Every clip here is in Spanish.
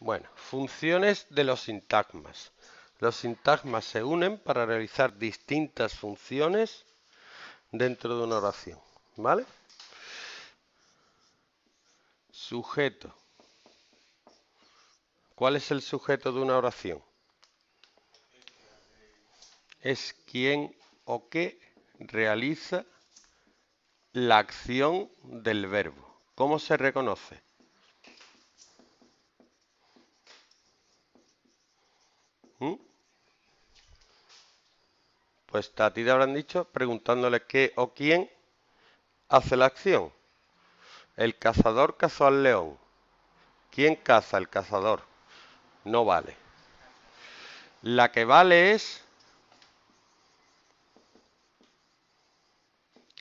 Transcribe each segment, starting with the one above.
Bueno, funciones de los sintagmas. Los sintagmas se unen para realizar distintas funciones dentro de una oración. ¿Vale? Sujeto. ¿Cuál es el sujeto de una oración? Es quien o qué realiza la acción del verbo. ¿Cómo se reconoce? Pues a ti te habrán dicho preguntándole qué o quién hace la acción. El cazador cazó al león. ¿Quién caza? El cazador. No vale. La que vale es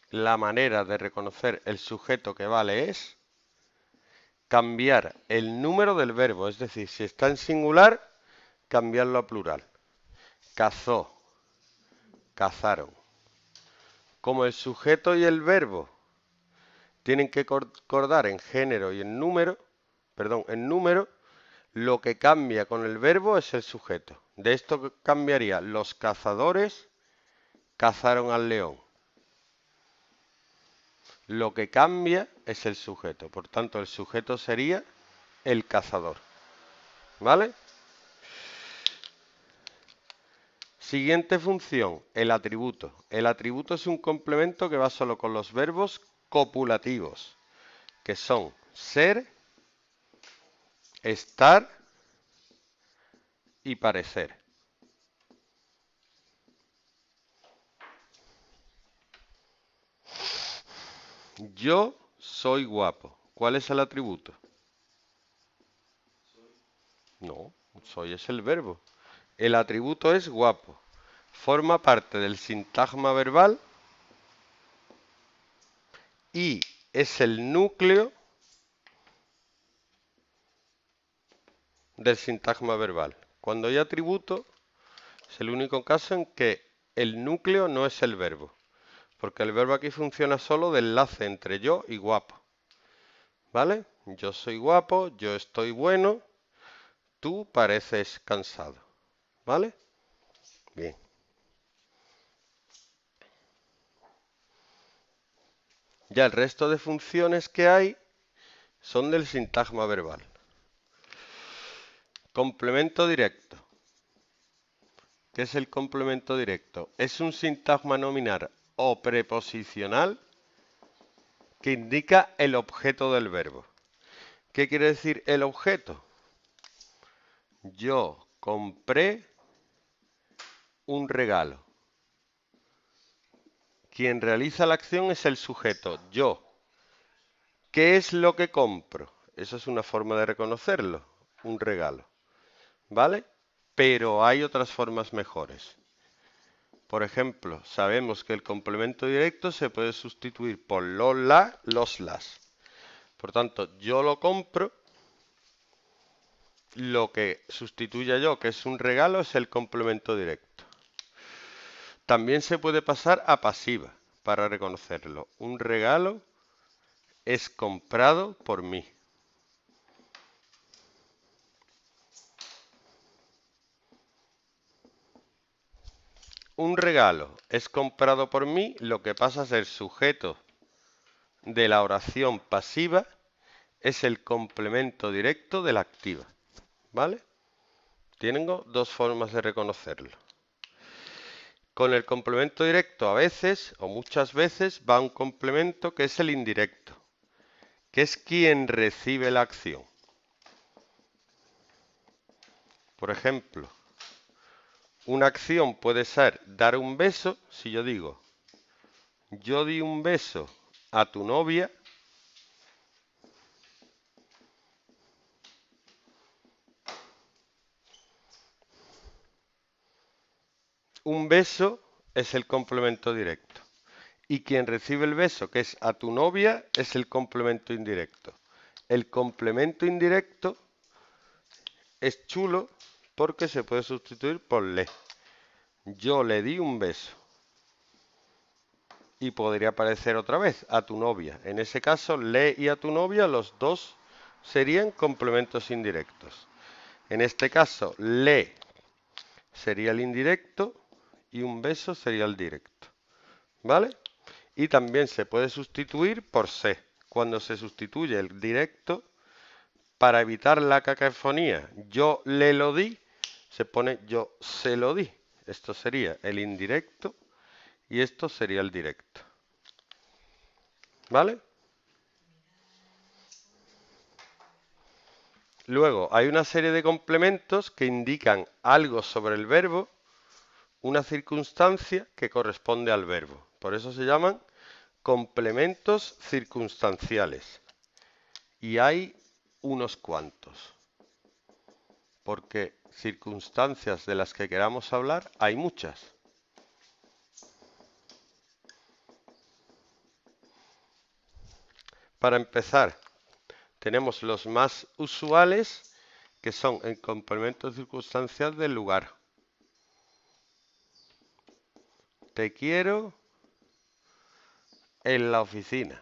la manera de reconocer el sujeto que vale es cambiar el número del verbo. Es decir, si está en singular, cambiarlo a plural. Cazó, cazaron. Como el sujeto y el verbo tienen que acordar en género y en número, perdón, en número, lo que cambia con el verbo es el sujeto. De esto cambiaría los cazadores cazaron al león. Lo que cambia es el sujeto, por tanto el sujeto sería el cazador. ¿Vale? Siguiente función, el atributo. El atributo es un complemento que va solo con los verbos copulativos, que son ser, estar y parecer. Yo soy guapo. ¿Cuál es el atributo? No, soy es el verbo. El atributo es guapo. Forma parte del sintagma verbal y es el núcleo del sintagma verbal. Cuando hay atributo, es el único caso en que el núcleo no es el verbo, porque el verbo aquí funciona solo de enlace entre yo y guapo. ¿Vale? Yo soy guapo, yo estoy bueno, tú pareces cansado. ¿Vale? Bien. Ya el resto de funciones que hay son del sintagma verbal. Complemento directo. ¿Qué es el complemento directo? Es un sintagma nominal o preposicional que indica el objeto del verbo. ¿Qué quiere decir el objeto? Yo compré un regalo. Quien realiza la acción es el sujeto, yo. ¿Qué es lo que compro? Eso es una forma de reconocerlo, un regalo. ¿Vale? Pero hay otras formas mejores. Por ejemplo, sabemos que el complemento directo se puede sustituir por lo, la, los, las. Por tanto, yo lo compro. Lo que sustituya yo, que es un regalo, es el complemento directo. También se puede pasar a pasiva para reconocerlo. Un regalo es comprado por mí. un regalo es comprado por mí, lo que pasa a el sujeto de la oración pasiva es el complemento directo de la activa. ¿Vale? Tengo dos formas de reconocerlo. Con el complemento directo a veces o muchas veces va un complemento que es el indirecto, que es quien recibe la acción. Por ejemplo, una acción puede ser dar un beso si yo digo, yo di un beso a tu novia un beso es el complemento directo. Y quien recibe el beso, que es a tu novia, es el complemento indirecto. El complemento indirecto es chulo porque se puede sustituir por le. Yo le di un beso. Y podría aparecer otra vez a tu novia. En ese caso, le y a tu novia, los dos serían complementos indirectos. En este caso, le sería el indirecto y un beso sería el directo. ¿Vale? Y también se puede sustituir por se. Cuando se sustituye el directo, para evitar la cacafonía, yo le lo di, se pone yo se lo di. Esto sería el indirecto y esto sería el directo. ¿Vale? Luego hay una serie de complementos que indican algo sobre el verbo una circunstancia que corresponde al verbo. Por eso se llaman complementos circunstanciales. Y hay unos cuantos. Porque circunstancias de las que queramos hablar hay muchas. Para empezar, tenemos los más usuales, que son el complemento circunstancial del lugar. Te quiero en la oficina.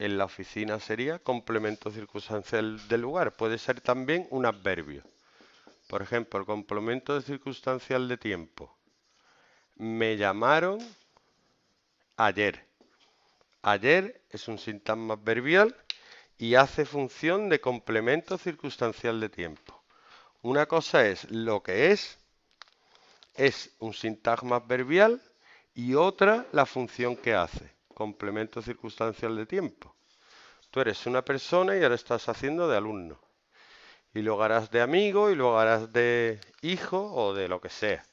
En la oficina sería complemento circunstancial del lugar. Puede ser también un adverbio. Por ejemplo, el complemento circunstancial de tiempo. Me llamaron ayer. Ayer es un sintagma adverbial y hace función de complemento circunstancial de tiempo. Una cosa es lo que es es un sintagma adverbial y otra la función que hace, complemento circunstancial de tiempo. Tú eres una persona y ahora estás haciendo de alumno. Y luego harás de amigo y luego harás de hijo o de lo que sea.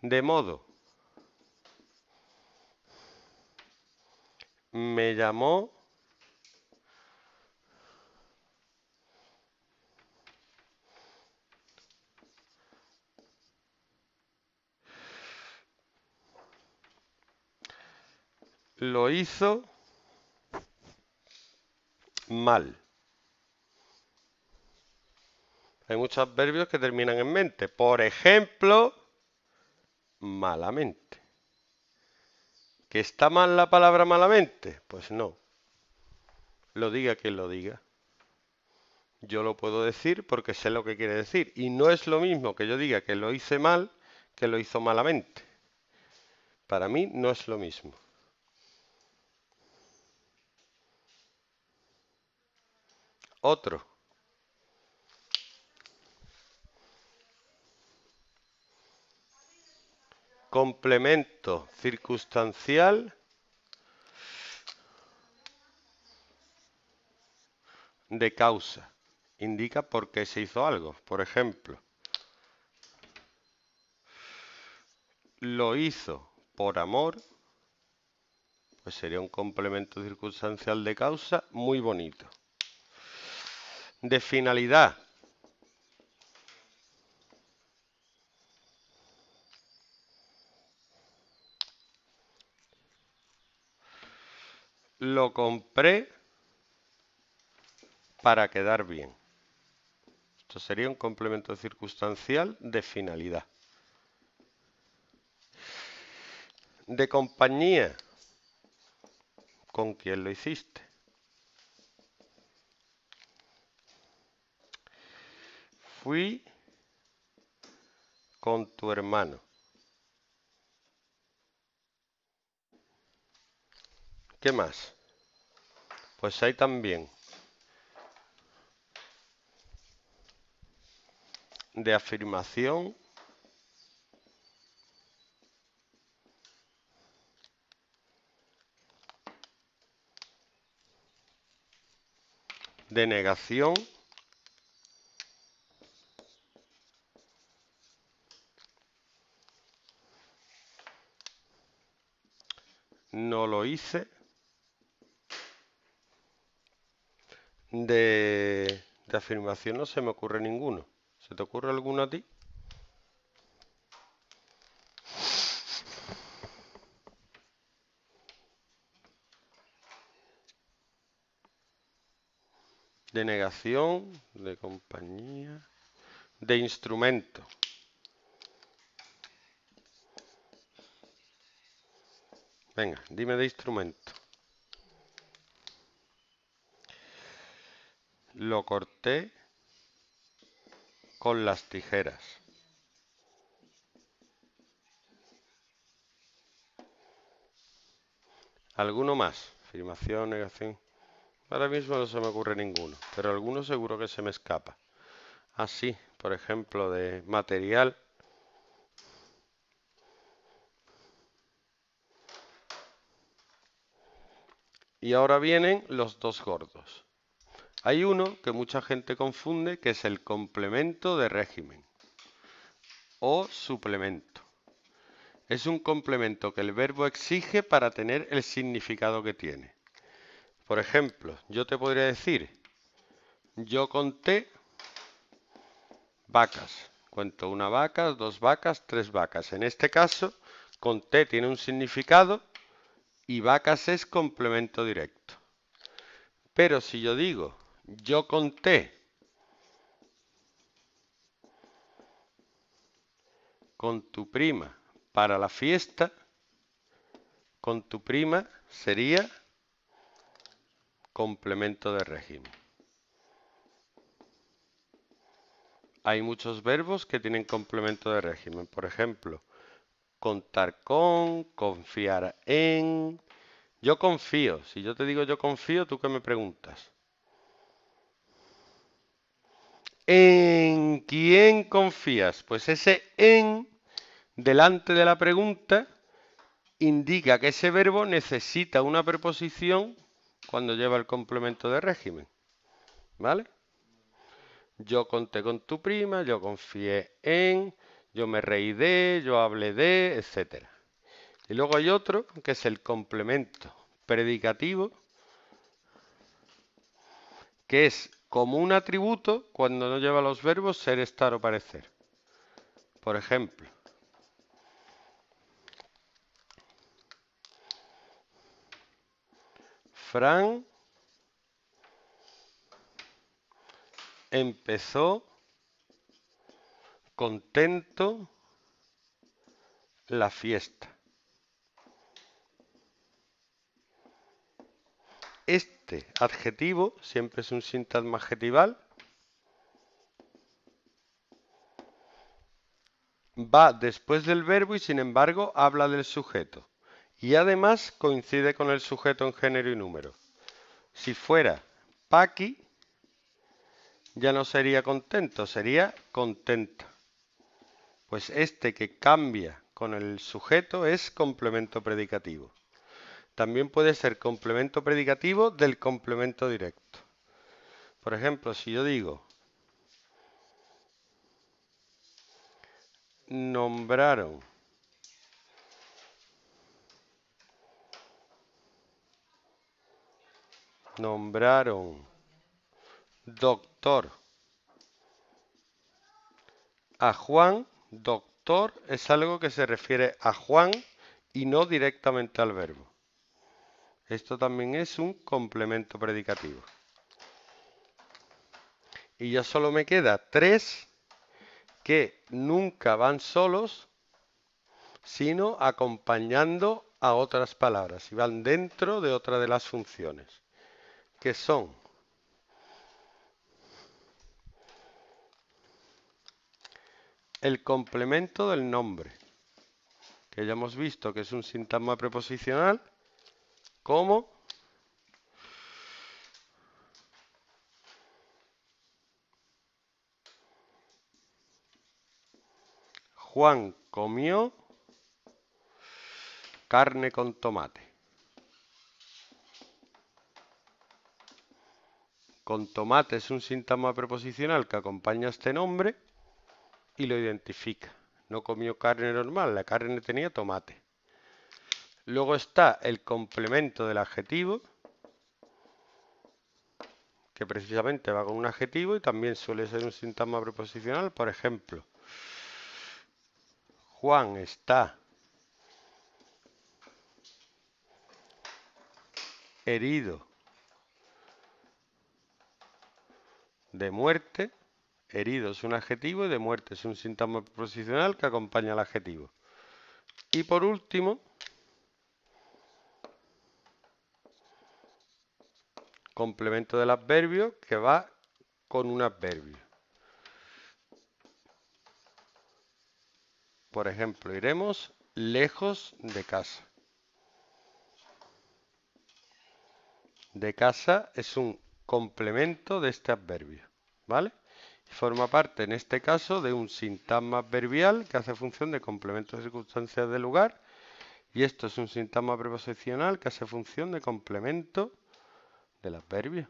De modo, me llamó lo hizo mal. Hay muchos adverbios que terminan en mente. Por ejemplo, malamente. ¿Que está mal la palabra malamente? Pues no. Lo diga quien lo diga. Yo lo puedo decir porque sé lo que quiere decir. Y no es lo mismo que yo diga que lo hice mal que lo hizo malamente. Para mí no es lo mismo. otro. Complemento circunstancial de causa. Indica por qué se hizo algo. Por ejemplo, lo hizo por amor, pues sería un complemento circunstancial de causa muy bonito de finalidad. Lo compré para quedar bien. Esto sería un complemento circunstancial de finalidad. De compañía. ¿Con quién lo hiciste? fui con tu hermano. ¿Qué más? Pues hay también. De afirmación. De negación. hice de, de afirmación no se me ocurre ninguno. ¿Se te ocurre alguno a ti? de negación, de compañía, de instrumento. Venga, dime de instrumento. Lo corté con las tijeras. ¿Alguno más? Afirmación, negación. Ahora mismo no se me ocurre ninguno, pero alguno seguro que se me escapa. Así, ah, por ejemplo, de material Y ahora vienen los dos gordos. Hay uno que mucha gente confunde que es el complemento de régimen o suplemento. Es un complemento que el verbo exige para tener el significado que tiene. Por ejemplo, yo te podría decir, yo conté vacas. Cuento una vaca, dos vacas, tres vacas. En este caso, conté tiene un significado y vacas es complemento directo. Pero si yo digo, yo conté con tu prima para la fiesta, con tu prima sería complemento de régimen. Hay muchos verbos que tienen complemento de régimen. Por ejemplo, contar con, confiar en. Yo confío. Si yo te digo yo confío, ¿tú qué me preguntas? ¿En quién confías? Pues ese en delante de la pregunta indica que ese verbo necesita una preposición cuando lleva el complemento de régimen. ¿Vale? Yo conté con tu prima, yo confié en, yo me reí de, yo hablé de, etc. Y luego hay otro que es el complemento predicativo, que es como un atributo cuando no lleva los verbos ser, estar o parecer. Por ejemplo, Fran empezó contento la fiesta. Este adjetivo siempre es un sintagma adjetival. Va después del verbo y sin embargo habla del sujeto. Y además coincide con el sujeto en género y número. Si fuera Paqui, ya no sería contento, sería contenta pues este que cambia con el sujeto es complemento predicativo. También puede ser complemento predicativo del complemento directo. Por ejemplo, si yo digo, nombraron nombraron doctor a Juan Doctor es algo que se refiere a Juan y no directamente al verbo. Esto también es un complemento predicativo. Y ya solo me queda tres que nunca van solos, sino acompañando a otras palabras y van dentro de otra de las funciones, que son el complemento del nombre, que ya hemos visto que es un sintagma preposicional, como Juan comió carne con tomate. Con tomate es un sintagma preposicional que acompaña este nombre y lo identifica. No comió carne normal, la carne tenía tomate. Luego está el complemento del adjetivo, que precisamente va con un adjetivo y también suele ser un sintagma preposicional. Por ejemplo, Juan está herido de muerte herido es un adjetivo y de muerte es un síntoma preposicional que acompaña al adjetivo. Y por último, complemento del adverbio que va con un adverbio. Por ejemplo, iremos lejos de casa. De casa es un complemento de este adverbio, ¿vale? Forma parte, en este caso, de un sintagma adverbial que hace función de complemento de circunstancias de lugar. Y esto es un sintagma preposicional que hace función de complemento la adverbio.